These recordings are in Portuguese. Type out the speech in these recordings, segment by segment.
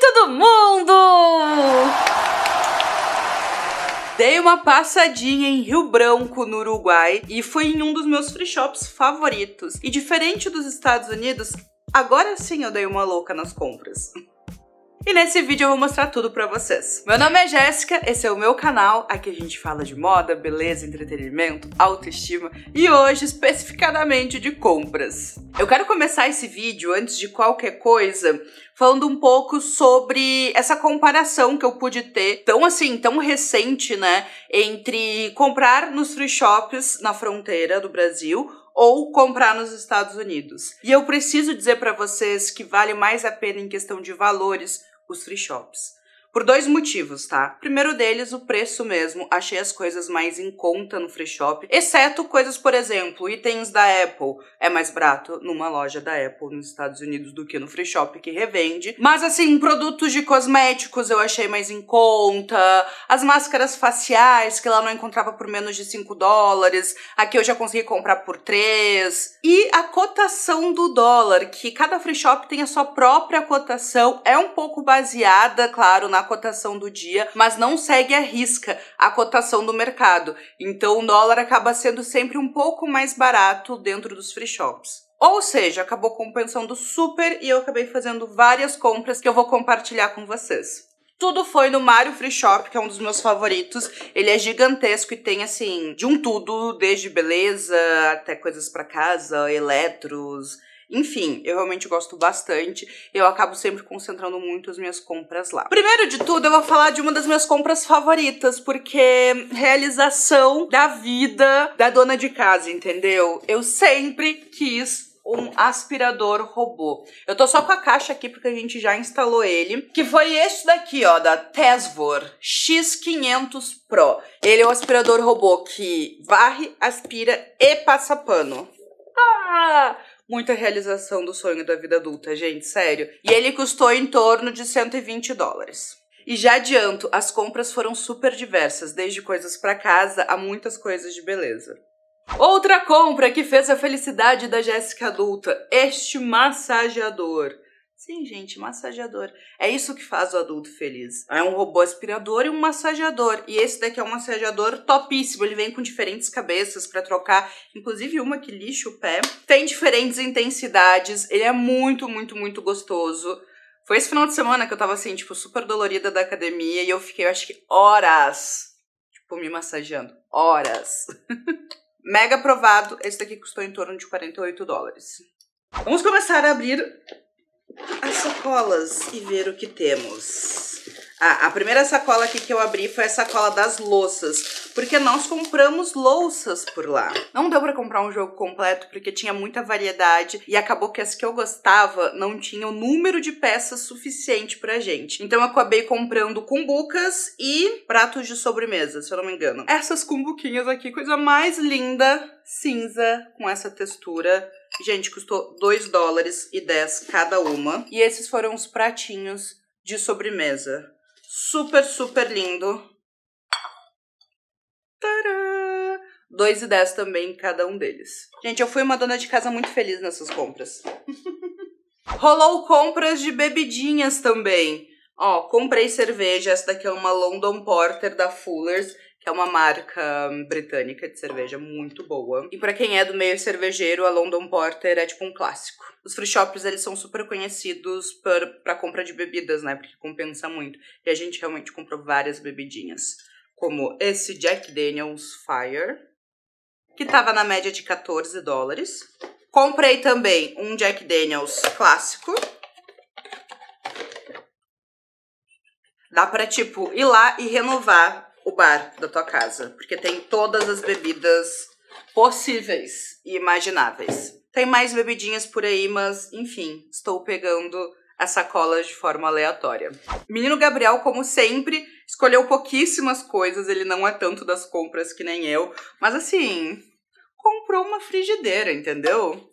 todo mundo! Dei uma passadinha em Rio Branco, no Uruguai, e fui em um dos meus free shops favoritos. E diferente dos Estados Unidos, agora sim eu dei uma louca nas compras. E nesse vídeo eu vou mostrar tudo pra vocês. Meu nome é Jéssica, esse é o meu canal, aqui a gente fala de moda, beleza, entretenimento, autoestima e hoje especificadamente de compras. Eu quero começar esse vídeo, antes de qualquer coisa, falando um pouco sobre essa comparação que eu pude ter, tão assim, tão recente, né, entre comprar nos free shops na fronteira do Brasil ou comprar nos Estados Unidos. E eu preciso dizer para vocês que vale mais a pena em questão de valores os free shops. Por dois motivos, tá? Primeiro deles, o preço mesmo. Achei as coisas mais em conta no free shop, exceto coisas, por exemplo, itens da Apple. É mais barato numa loja da Apple nos Estados Unidos do que no free shop que revende. Mas assim, produtos de cosméticos eu achei mais em conta, as máscaras faciais que lá não encontrava por menos de 5 dólares, aqui eu já consegui comprar por 3. E a cotação do dólar, que cada free shop tem a sua própria cotação, é um pouco baseada, claro, na na cotação do dia, mas não segue a risca a cotação do mercado. Então o dólar acaba sendo sempre um pouco mais barato dentro dos free shops. Ou seja, acabou compensando super e eu acabei fazendo várias compras que eu vou compartilhar com vocês. Tudo foi no Mario Free Shop, que é um dos meus favoritos. Ele é gigantesco e tem assim, de um tudo, desde beleza até coisas para casa, eletros, enfim, eu realmente gosto bastante. Eu acabo sempre concentrando muito as minhas compras lá. Primeiro de tudo, eu vou falar de uma das minhas compras favoritas, porque realização da vida da dona de casa, entendeu? Eu sempre quis um aspirador robô. Eu tô só com a caixa aqui porque a gente já instalou ele, que foi esse daqui, ó, da Tesvor X500 Pro. Ele é um aspirador robô que varre, aspira e passa pano. Ah! muita realização do sonho da vida adulta, gente, sério. E ele custou em torno de 120 dólares. E já adianto, as compras foram super diversas, desde coisas para casa a muitas coisas de beleza. Outra compra que fez a felicidade da Jéssica adulta, este massageador. Sim, gente, massageador. É isso que faz o adulto feliz. É um robô aspirador e um massageador. E esse daqui é um massageador topíssimo. Ele vem com diferentes cabeças para trocar, inclusive uma que lixa o pé. Tem diferentes intensidades. Ele é muito, muito, muito gostoso. Foi esse final de semana que eu tava assim, tipo, super dolorida da academia e eu fiquei, eu acho que horas, tipo, me massageando. Horas. Mega aprovado. Esse daqui custou em torno de 48 dólares. Vamos começar a abrir as sacolas e ver o que temos. Ah, a primeira sacola aqui que eu abri foi a sacola das louças, porque nós compramos louças por lá. Não deu para comprar um jogo completo porque tinha muita variedade e acabou que as que eu gostava não tinham número de peças suficiente pra gente. Então eu acabei comprando cumbucas e pratos de sobremesa, se eu não me engano. Essas cumbuquinhas aqui, coisa mais linda, cinza, com essa textura Gente, custou 2 dólares e 10 cada uma. E esses foram os pratinhos de sobremesa. Super, super lindo. Tadã! 2 e 10 também cada um deles. Gente, eu fui uma dona de casa muito feliz nessas compras. Rolou compras de bebidinhas também. Ó, comprei cerveja, essa daqui é uma London Porter da Fullers que é uma marca hum, britânica de cerveja muito boa. E para quem é do meio cervejeiro, a London Porter é tipo um clássico. Os free shops, eles são super conhecidos para compra de bebidas, né? Porque compensa muito. E a gente realmente comprou várias bebidinhas, como esse Jack Daniels Fire, que tava na média de 14 dólares. Comprei também um Jack Daniels clássico, Dá pra, tipo, ir lá e renovar o bar da tua casa, porque tem todas as bebidas possíveis e imagináveis. Tem mais bebidinhas por aí, mas enfim, estou pegando as sacolas de forma aleatória. Menino Gabriel, como sempre, escolheu pouquíssimas coisas, ele não é tanto das compras que nem eu, mas assim, comprou uma frigideira, entendeu?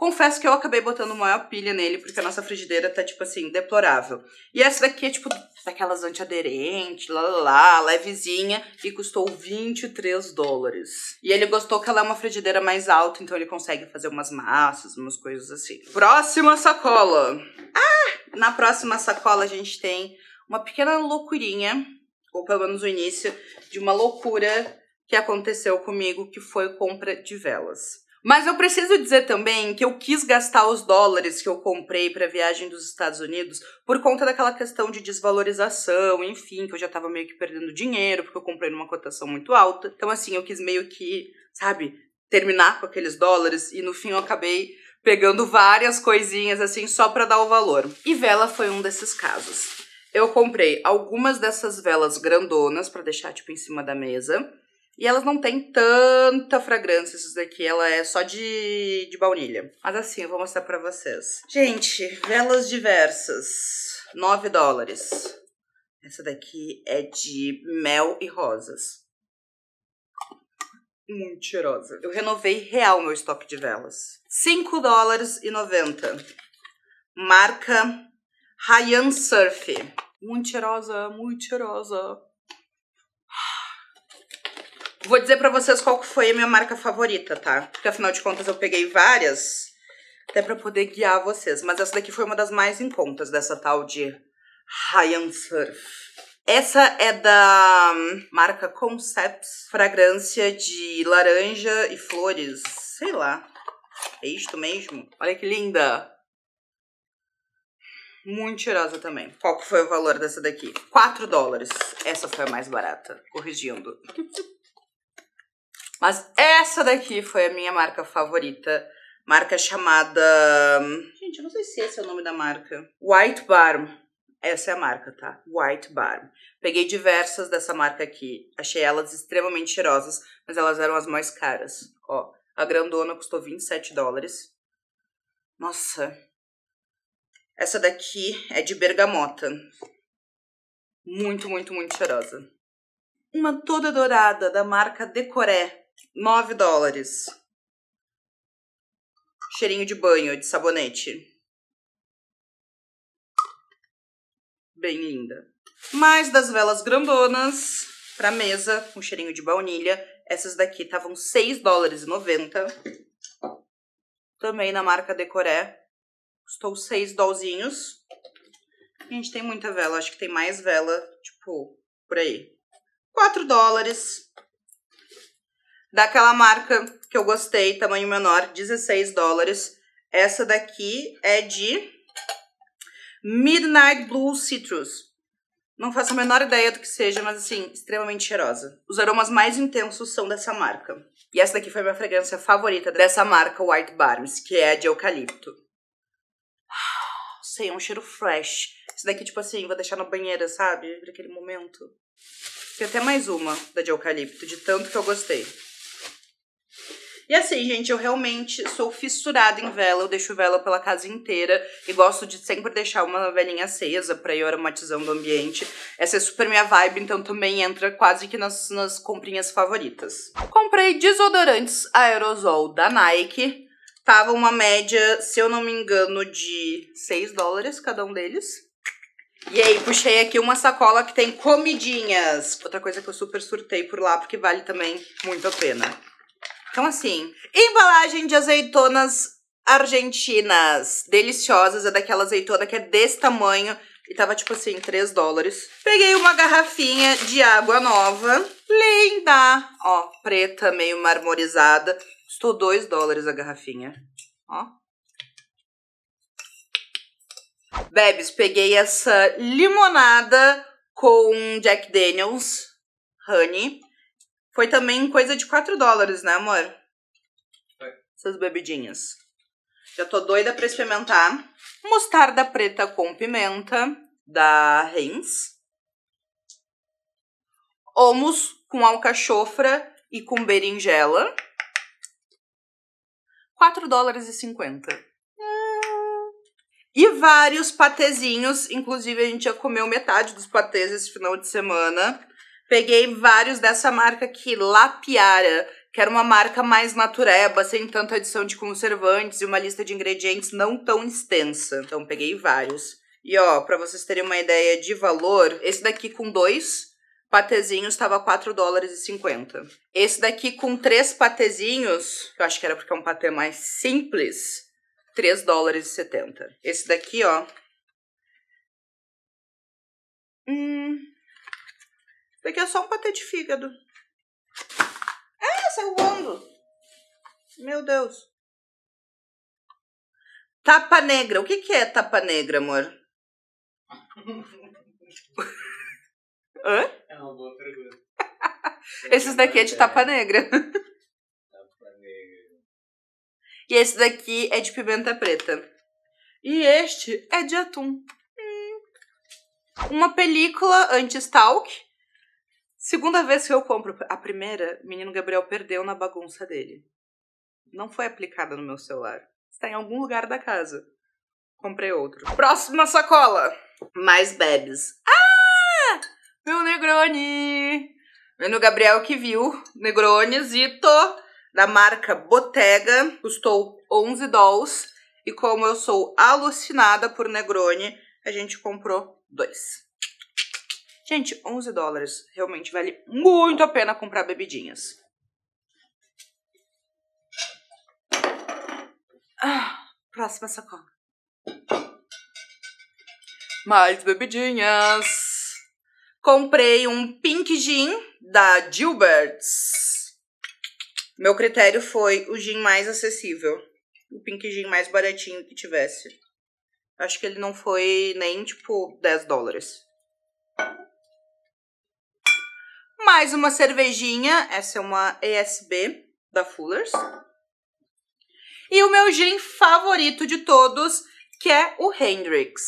Confesso que eu acabei botando maior pilha nele, porque a nossa frigideira tá, tipo assim, deplorável. E essa daqui é, tipo, daquelas antiaderentes, lá, lá, lá, levezinha, e custou 23 dólares. E ele gostou que ela é uma frigideira mais alta, então ele consegue fazer umas massas, umas coisas assim. Próxima sacola. Ah! Na próxima sacola a gente tem uma pequena loucurinha, ou pelo menos o início, de uma loucura que aconteceu comigo, que foi compra de velas. Mas eu preciso dizer também que eu quis gastar os dólares que eu comprei para a viagem dos Estados Unidos por conta daquela questão de desvalorização, enfim, que eu já estava meio que perdendo dinheiro porque eu comprei numa cotação muito alta. Então, assim, eu quis meio que, sabe, terminar com aqueles dólares e no fim eu acabei pegando várias coisinhas assim só para dar o valor. E vela foi um desses casos. Eu comprei algumas dessas velas grandonas para deixar tipo em cima da mesa e elas não têm tanta fragrância, isso daqui. Ela é só de, de baunilha. Mas assim, eu vou mostrar pra vocês. Gente, velas diversas. 9 dólares. Essa daqui é de mel e rosas. Muito cheirosa. Eu renovei real meu estoque de velas. 5 dólares e 90. Marca Ryan Surf. Muito cheirosa, muito cheirosa. Vou dizer pra vocês qual que foi a minha marca favorita, tá? Porque afinal de contas eu peguei várias, até pra poder guiar vocês. Mas essa daqui foi uma das mais em contas dessa tal de Ryan Surf. Essa é da marca Concepts, fragrância de laranja e flores, sei lá. É isto mesmo? Olha que linda! Muito cheirosa também. Qual que foi o valor dessa daqui? 4 dólares. Essa foi a mais barata, corrigindo. Mas essa daqui foi a minha marca favorita. Marca chamada. Gente, eu não sei se esse é o nome da marca. White Barm. Essa é a marca, tá? White Barm. Peguei diversas dessa marca aqui. Achei elas extremamente cheirosas, mas elas eram as mais caras. Ó, a grandona custou 27 dólares. Nossa. Essa daqui é de bergamota. Muito, muito, muito cheirosa. Uma toda dourada da marca Decoré. 9 dólares. Cheirinho de banho, de sabonete. Bem linda. Mais das velas grandonas pra mesa, com um cheirinho de baunilha. Essas daqui estavam 6 dólares e 90. Também na marca Decoré. Custou 6 dolzinhos. A gente tem muita vela, acho que tem mais vela, tipo, por aí. 4 dólares. Daquela marca que eu gostei, tamanho menor, 16 dólares. Essa daqui é de Midnight Blue Citrus. Não faço a menor ideia do que seja, mas assim, extremamente cheirosa. Os aromas mais intensos são dessa marca. E essa daqui foi minha fragrância favorita dessa marca White Barnes, que é de eucalipto. Sei, é um cheiro fresh. Esse daqui, tipo assim, vou deixar na banheira, sabe? Naquele aquele momento. Tem até mais uma da de eucalipto, de tanto que eu gostei. E assim, gente, eu realmente sou fissurada em vela, eu deixo vela pela casa inteira e gosto de sempre deixar uma velhinha acesa pra ir aromatizando o ambiente. Essa é super minha vibe, então também entra quase que nas, nas comprinhas favoritas. Comprei desodorantes aerosol da Nike. Tava uma média, se eu não me engano, de 6 dólares cada um deles. E aí, puxei aqui uma sacola que tem comidinhas. Outra coisa que eu super surtei por lá, porque vale também muito a pena. Então, assim, embalagem de azeitonas argentinas deliciosas. É daquela azeitona que é desse tamanho. E tava, tipo assim, 3 dólares. Peguei uma garrafinha de água nova. Linda! Ó, preta, meio marmorizada. Custou 2 dólares a garrafinha. Ó. Bebes, peguei essa limonada com Jack Daniels Honey. Foi também coisa de 4 dólares, né, amor? Foi. Essas bebidinhas. Já tô doida pra experimentar. Mostarda preta com pimenta, da Heinz. Homus com alcachofra e com berinjela. 4 dólares e 50. E vários patezinhos, inclusive a gente já comeu metade dos patês esse final de semana. Peguei vários dessa marca aqui, Lapiara, que era uma marca mais natureba, sem tanta adição de conservantes e uma lista de ingredientes não tão extensa. Então peguei vários. E ó, para vocês terem uma ideia de valor, esse daqui com dois patezinhos estava 4 dólares e 50. Esse daqui com três patezinhos, eu acho que era porque é um patê mais simples, 3 dólares e 70. Esse daqui, ó. Hum, isso aqui é só um patê de fígado. Ah, saiu voando. Meu Deus. Tapa negra. O que, que é tapa negra, amor? Hã? É uma boa pergunta. Esses daqui é de tapa negra. Tapa negra. E esse daqui é de pimenta preta. E este é de atum. Hum. Uma película anti-stalk Segunda vez que eu compro, a primeira, menino Gabriel perdeu na bagunça dele. Não foi aplicada no meu celular. Está em algum lugar da casa. Comprei outro. Próxima sacola. Mais bebes. Ah! Meu Negroni! Menino Gabriel que viu. Negroni Zito, da marca Bottega. Custou 11 dólares. E como eu sou alucinada por Negroni, a gente comprou dois. Gente, 11 dólares realmente vale muito a pena comprar bebidinhas. Ah, próxima sacola. Mais bebidinhas. Comprei um Pink Gin da Gilberts. Meu critério foi o gin mais acessível. O Pink Gin mais baratinho que tivesse. Acho que ele não foi nem, tipo, 10 dólares. Mais uma cervejinha, essa é uma ESB da Fullers. E o meu gin favorito de todos, que é o Hendrix.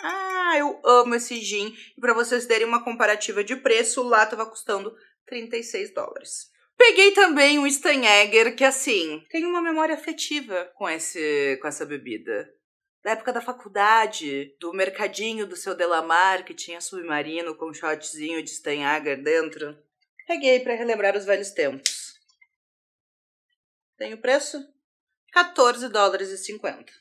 Ah, eu amo esse gin. E para vocês terem uma comparativa de preço, lá estava custando 36 dólares. Peguei também um Steinegger, que assim, tem uma memória afetiva com, esse, com essa bebida da época da faculdade, do mercadinho do seu Delamar, que tinha submarino com um shotzinho de Steinhager dentro. Peguei para relembrar os velhos tempos. Tem o preço? 14 dólares e 50.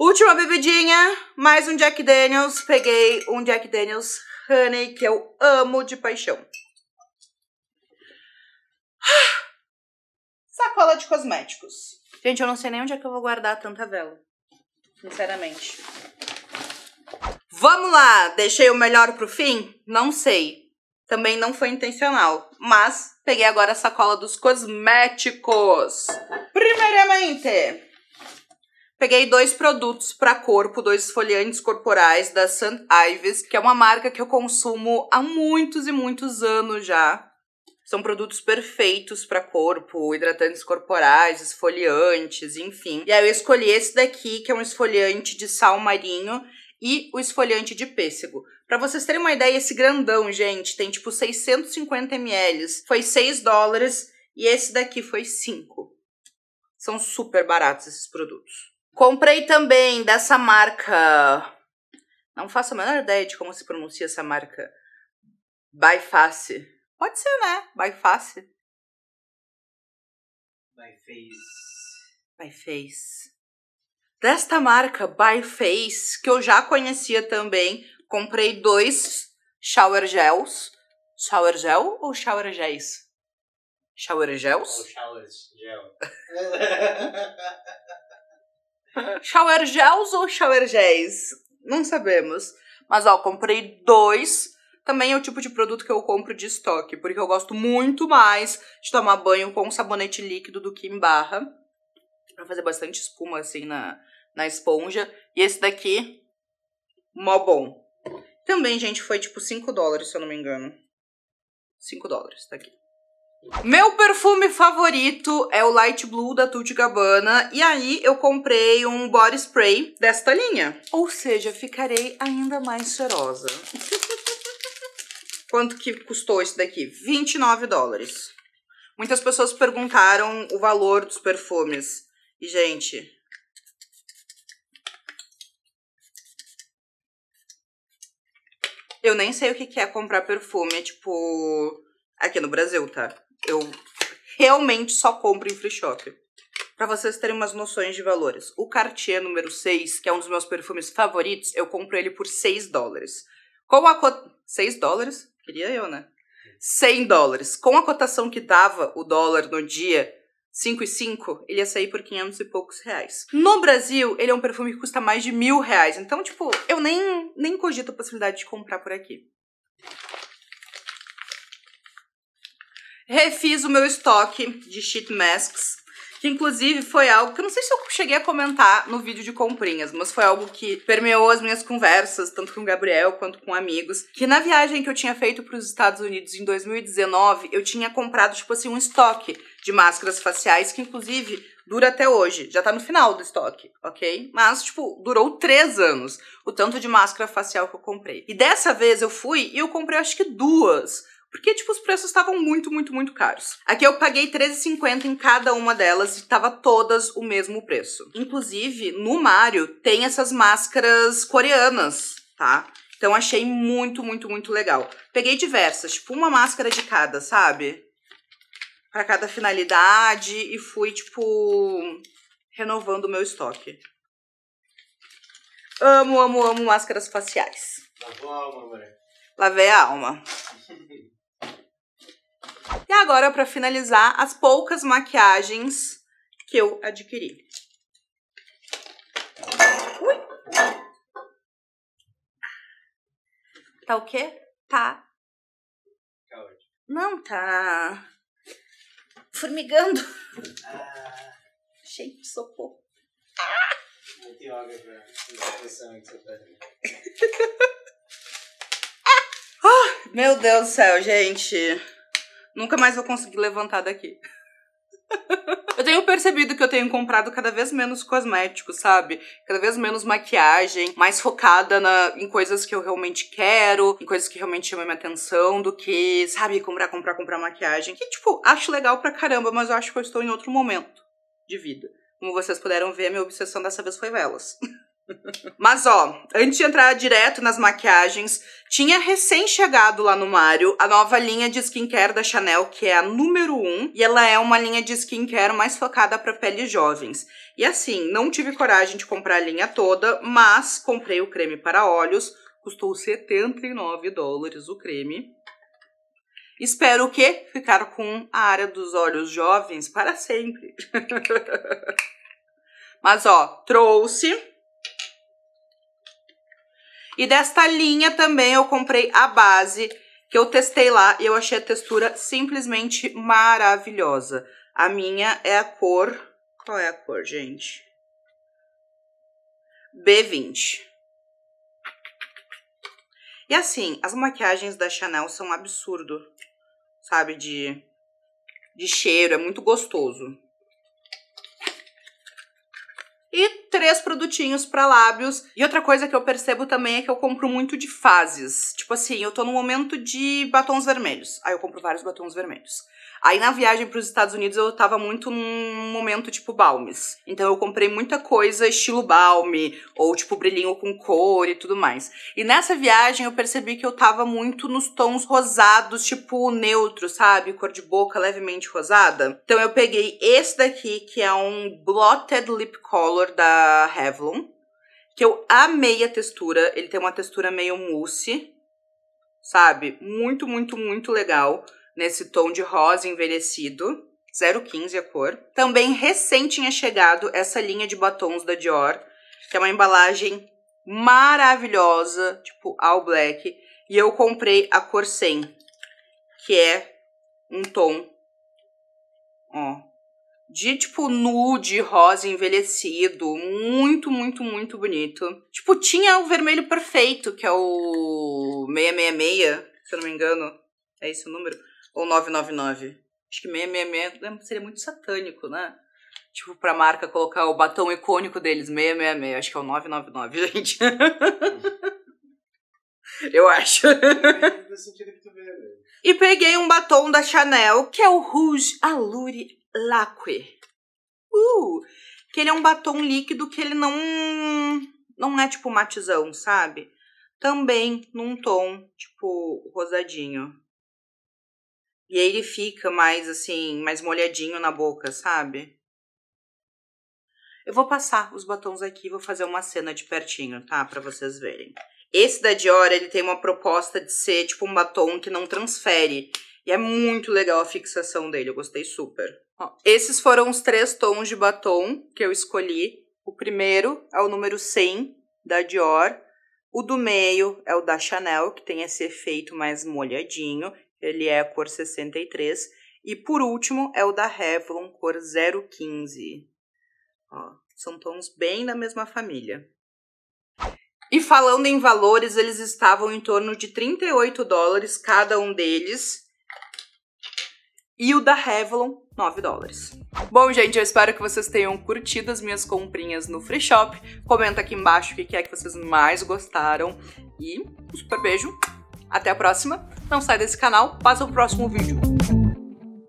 Última bebidinha, mais um Jack Daniels. Peguei um Jack Daniels Honey, que eu amo de paixão. Sacola de cosméticos. Gente, eu não sei nem onde é que eu vou guardar tanta vela sinceramente. Vamos lá, deixei o melhor pro fim? Não sei. Também não foi intencional, mas peguei agora a sacola dos cosméticos. Primeiramente, peguei dois produtos para corpo, dois esfoliantes corporais da St. Ives, que é uma marca que eu consumo há muitos e muitos anos já. São produtos perfeitos para corpo, hidratantes corporais, esfoliantes, enfim. E aí eu escolhi esse daqui, que é um esfoliante de sal marinho e o esfoliante de pêssego. Para vocês terem uma ideia, esse grandão, gente, tem tipo 650 ml, foi 6 dólares e esse daqui foi 5. São super baratos esses produtos. Comprei também dessa marca. Não faço a menor ideia de como se pronuncia essa marca. Face. Pode ser, né? Face. By Face. Desta marca, Face que eu já conhecia também, comprei dois shower gels. Shower gel ou shower gels? Shower gels? Ou shower gel. shower gels ou shower gels? Não sabemos. Mas, ó, comprei dois também é o tipo de produto que eu compro de estoque, porque eu gosto muito mais de tomar banho com sabonete líquido do que em barra, pra fazer bastante espuma assim na, na esponja. E esse daqui, mó bom. Também, gente, foi tipo 5 dólares, se eu não me engano. 5 dólares, tá aqui. Meu perfume favorito é o Light Blue da Tutti Gabbana e aí eu comprei um body spray desta linha. Ou seja, ficarei ainda mais cheirosa. Quanto que custou isso daqui? 29 dólares. Muitas pessoas perguntaram o valor dos perfumes. E, gente, Eu nem sei o que é comprar perfume, tipo, aqui no Brasil, tá? Eu realmente só compro em free shop. Pra vocês terem umas noções de valores. O Cartier número 6, que é um dos meus perfumes favoritos, eu compro ele por 6 dólares. Com a cota... 6 dólares? Queria eu, né? 100 dólares. Com a cotação que dava o dólar no dia e 5, ele ia sair por 500 e poucos reais. No Brasil, ele é um perfume que custa mais de mil reais. Então, tipo, eu nem, nem cogito a possibilidade de comprar por aqui. Refiz o meu estoque de sheet masks que inclusive foi algo que eu não sei se eu cheguei a comentar no vídeo de comprinhas, mas foi algo que permeou as minhas conversas, tanto com o Gabriel quanto com amigos, que na viagem que eu tinha feito para os Estados Unidos em 2019, eu tinha comprado tipo assim um estoque de máscaras faciais que inclusive dura até hoje. Já tá no final do estoque, ok? Mas, tipo, durou três anos o tanto de máscara facial que eu comprei. E dessa vez eu fui e eu comprei acho que duas. Porque, tipo, os preços estavam muito, muito, muito caros. Aqui eu paguei R$13,50 em cada uma delas e tava todas o mesmo preço. Inclusive, no Mario tem essas máscaras coreanas, tá? Então achei muito, muito, muito legal. Peguei diversas, tipo uma máscara de cada, sabe? Para cada finalidade e fui, tipo, renovando o meu estoque. Amo, amo, amo máscaras faciais. Lavou a alma, mulher. Lavei a alma. E agora, para finalizar, as poucas maquiagens que eu adquiri. Ui! Tá o quê? Tá. tá Não, tá. Formigando. Ah. Cheio de socorro. Ah. que você tá ah! Meu Deus do céu, gente. Nunca mais vou conseguir levantar daqui. eu tenho percebido que eu tenho comprado cada vez menos cosméticos, sabe? Cada vez menos maquiagem, mais focada na, em coisas que eu realmente quero, em coisas que realmente chamam minha atenção, do que, sabe, comprar, comprar, comprar maquiagem. Que, tipo, acho legal pra caramba, mas eu acho que eu estou em outro momento de vida. Como vocês puderam ver, minha obsessão dessa vez foi velas. Mas ó, antes de entrar direto nas maquiagens, tinha recém-chegado lá no Mário a nova linha de skincare da Chanel, que é a número 1, e ela é uma linha de skincare mais focada para peles jovens. E assim, não tive coragem de comprar a linha toda, mas comprei o creme para olhos, custou 79 dólares o creme. Espero que Ficar com a área dos olhos jovens para sempre. mas ó, trouxe e desta linha também eu comprei a base, que eu testei lá e eu achei a textura simplesmente maravilhosa. A minha é a cor... Qual é a cor, gente? B20. E assim, as maquiagens da Chanel são um absurdo, sabe? De, de cheiro, é muito gostoso e três produtinhos para lábios. E outra coisa que eu percebo também é que eu compro muito de fases. Tipo assim, eu tô no momento de batons vermelhos. Aí eu compro vários batons vermelhos. Aí na viagem para os Estados Unidos eu tava muito num momento tipo balmes. Então eu comprei muita coisa estilo balme ou tipo brilhinho com cor e tudo mais. E nessa viagem eu percebi que eu tava muito nos tons rosados, tipo neutro, sabe? Cor de boca levemente rosada. Então eu peguei esse daqui que é um blotted lip color da Revlon, que eu amei a textura. Ele tem uma textura meio mousse, sabe? Muito, muito, muito legal. Nesse tom de rosa envelhecido. 0,15 a cor. Também recente tinha chegado essa linha de batons da Dior, que é uma embalagem maravilhosa, tipo all black. E eu comprei a cor 100, que é um tom, ó, de tipo nude, rosa envelhecido, muito, muito, muito bonito. Tipo, tinha o vermelho perfeito, que é o 666, se eu não me engano. É esse o número? Ou 999? Acho que 666 seria muito satânico, né? Tipo, pra marca colocar o batom icônico deles, 666. Acho que é o 999, gente. eu acho. Né? e peguei um batom da Chanel, que é o Rouge Allure Laque, Uh! Que ele é um batom líquido que ele não não é tipo matizão, sabe? Também num tom tipo rosadinho. E aí ele fica mais assim, mais molhadinho na boca, sabe? Eu vou passar os batons aqui, vou fazer uma cena de pertinho, tá? Para vocês verem. Esse da Dior, ele tem uma proposta de ser tipo um batom que não transfere. E é muito legal a fixação dele, eu gostei super. Ó, esses foram os três tons de batom que eu escolhi. O primeiro é o número 100 da Dior. O do meio é o da Chanel, que tem esse efeito mais molhadinho. Ele é a cor 63. E por último é o da Revlon, cor 015. Ó, são tons bem da mesma família. E falando em valores, eles estavam em torno de 38 dólares cada um deles e o da Revlon, 9 dólares. Bom, gente, eu espero que vocês tenham curtido as minhas comprinhas no Free Shop. Comenta aqui embaixo o que é que vocês mais gostaram. E um super beijo, até a próxima. Não sai desse canal, passa o próximo vídeo.